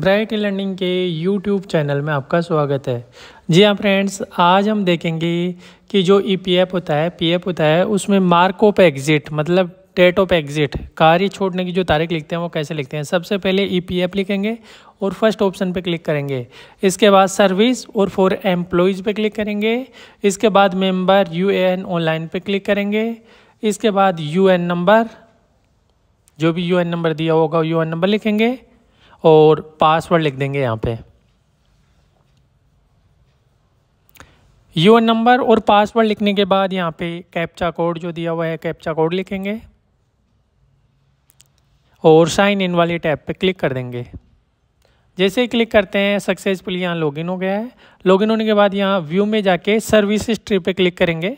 bright learning के YouTube channel में आपका स्वागत है जी हाँ फ्रेंड्स आज हम देखेंगे कि जो ई पी एफ होता है पी एफ होता है उसमें मार्क ऑफ एग्जिट मतलब डेट ऑफ एग्जिट कार्य छोड़ने की जो तारीख लिखते हैं वो कैसे लिखते हैं सबसे पहले ई पी एफ लिखेंगे और फर्स्ट ऑप्शन पे क्लिक करेंगे इसके बाद सर्विस और फॉर एम्प्लॉयज़ पे क्लिक करेंगे इसके बाद member U A N online पे क्लिक करेंगे इसके बाद यू एन नंबर जो भी यू एन नंबर दिया होगा यू एन नंबर लिखेंगे और पासवर्ड लिख देंगे यहाँ पे यू नंबर और पासवर्ड लिखने के बाद यहाँ पे कैप्चा कोड जो दिया हुआ है कैप्चा कोड लिखेंगे और साइन इन वाले टैब पे क्लिक कर देंगे जैसे ही क्लिक करते हैं सक्सेसफुली यहाँ लॉगिन हो गया है लॉगिन होने के बाद यहाँ व्यू में जाके सर्विस हिस्ट्री पे क्लिक करेंगे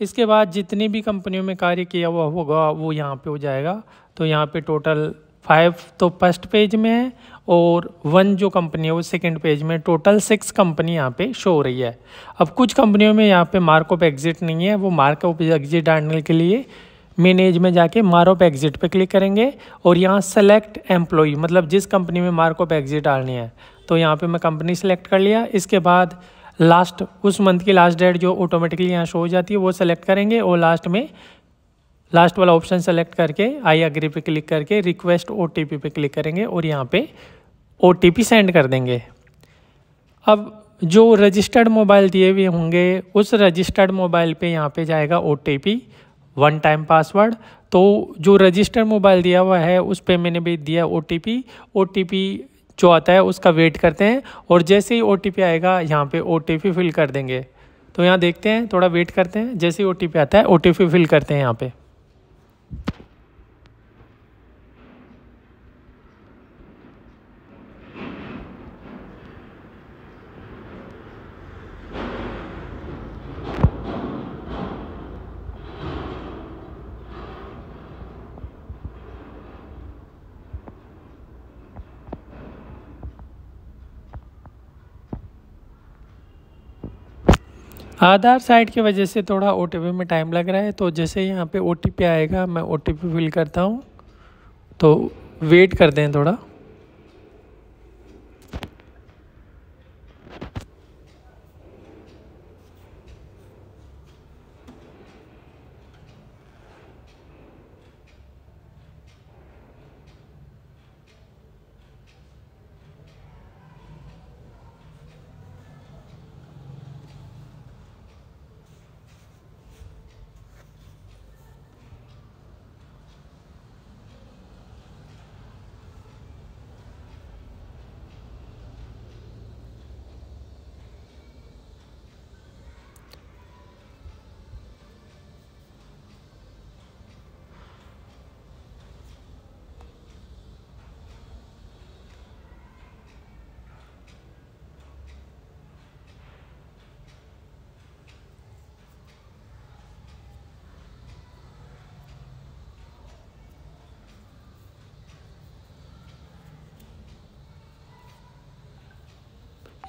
इसके बाद जितनी भी कंपनियों में कार्य किया हुआ होगा वो यहाँ पे हो जाएगा तो यहाँ पे टोटल फाइव तो फर्स्ट पेज में है और वन जो कंपनी है वो सेकंड पेज में टोटल सिक्स कंपनी यहाँ पे शो हो रही है अब कुछ कंपनियों में यहाँ पे मार्क ऑफ एग्जिट नहीं है वो मार्क ऑफ एग्जिट डालने के लिए मेन एज में जाके मार्क ऑफ एग्जिट पे क्लिक करेंगे और यहाँ सेलेक्ट एम्प्लॉई मतलब जिस कंपनी में मार्क ऑफ एग्जिट डालनी है तो यहाँ पर मैं कंपनी सेलेक्ट कर लिया इसके बाद लास्ट उस मंथ की लास्ट डेट जो ऑटोमेटिकली यहाँ शो हो जाती है वो सेलेक्ट करेंगे और लास्ट में लास्ट वाला ऑप्शन सेलेक्ट करके आई अग्री पे क्लिक करके रिक्वेस्ट ओ पे क्लिक करेंगे और यहाँ पे ओ सेंड कर देंगे अब जो रजिस्टर्ड मोबाइल दिए हुए होंगे उस रजिस्टर्ड मोबाइल पे यहाँ पे जाएगा ओ वन टाइम पासवर्ड तो जो रजिस्टर्ड मोबाइल दिया हुआ है उस पर मैंने भी दिया ओ टी जो आता है उसका वेट करते हैं और जैसे ही ओ आएगा यहाँ पर ओ फिल कर देंगे तो यहाँ देखते हैं थोड़ा वेट करते हैं जैसे ही ओ आता है ओ फिल करते हैं यहाँ पर आधार साइट की वजह से थोड़ा ओ में टाइम लग रहा है तो जैसे यहाँ पे ओ आएगा मैं ओ फिल करता हूँ तो वेट कर दें थोड़ा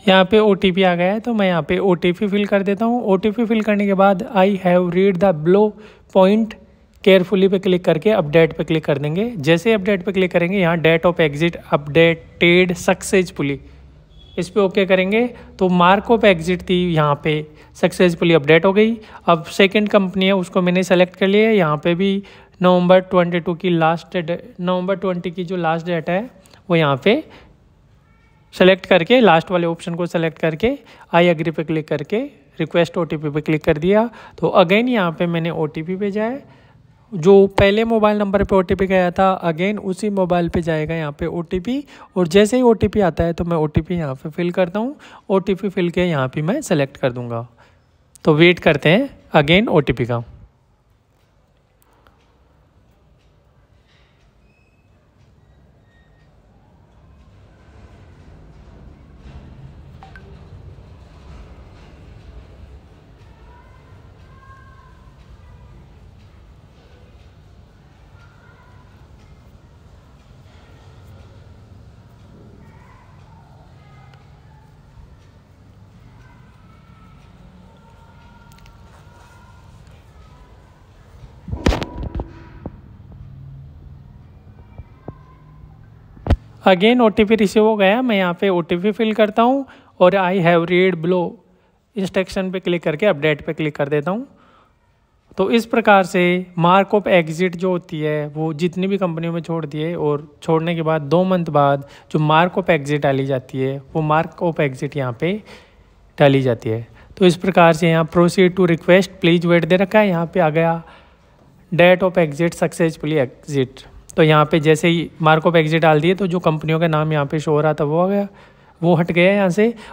यहाँ पे ओ आ गया है तो मैं यहाँ पे ओ फिल कर देता हूँ ओ फिल करने के बाद I have read the below point carefully पे क्लिक करके अपडेट पे क्लिक कर देंगे जैसे अपडेट पे क्लिक करेंगे यहाँ date of exit updated successfully इस पर ओके करेंगे तो मार्क ऑफ एग्जिट थी यहाँ पे सक्सेसफुली अपडेट हो गई अब सेकेंड कंपनी है उसको मैंने सेलेक्ट कर लिया है यहाँ पर भी नवंबर टू की लास्ट नवंबर ट्वेंटी की जो लास्ट डेट है वो यहाँ पे सेलेक्ट करके लास्ट वाले ऑप्शन को सेलेक्ट करके आई एग्री पे क्लिक करके रिक्वेस्ट ओ पे क्लिक कर दिया तो अगेन यहाँ पे मैंने ओ टी भेजा है जो पहले मोबाइल नंबर पे ओ गया था अगेन उसी मोबाइल पे जाएगा यहाँ पे ओ और जैसे ही ओ आता है तो मैं ओ टी पी यहाँ पर फिल करता हूँ ओ फिल के यहाँ पर मैं सेलेक्ट कर दूँगा तो वेट करते हैं अगेन ओ का अगेन ओ रिसीव हो गया मैं यहाँ पे ओ फिल करता हूँ और आई हैव रीड ब्लो इस सेक्शन पे क्लिक करके अपडेट पे क्लिक कर देता हूँ तो इस प्रकार से मार्क ऑफ एग्जिट जो होती है वो जितनी भी कंपनियों में छोड़ दिए और छोड़ने के बाद दो मंथ बाद जो मार्क ऑफ एग्जिट डाली जाती है वो मार्क ऑफ एग्जिट यहाँ पे डाली जाती है तो इस प्रकार से यहाँ proceed to request please wait दे रखा है यहाँ पे आ गया date of exit successfully exit तो यहाँ पे जैसे ही मार्कोप एग्जिट डाल दिए तो जो कंपनियों का नाम यहाँ पे शो हो रहा था वो आ गया वो हट गया यहाँ से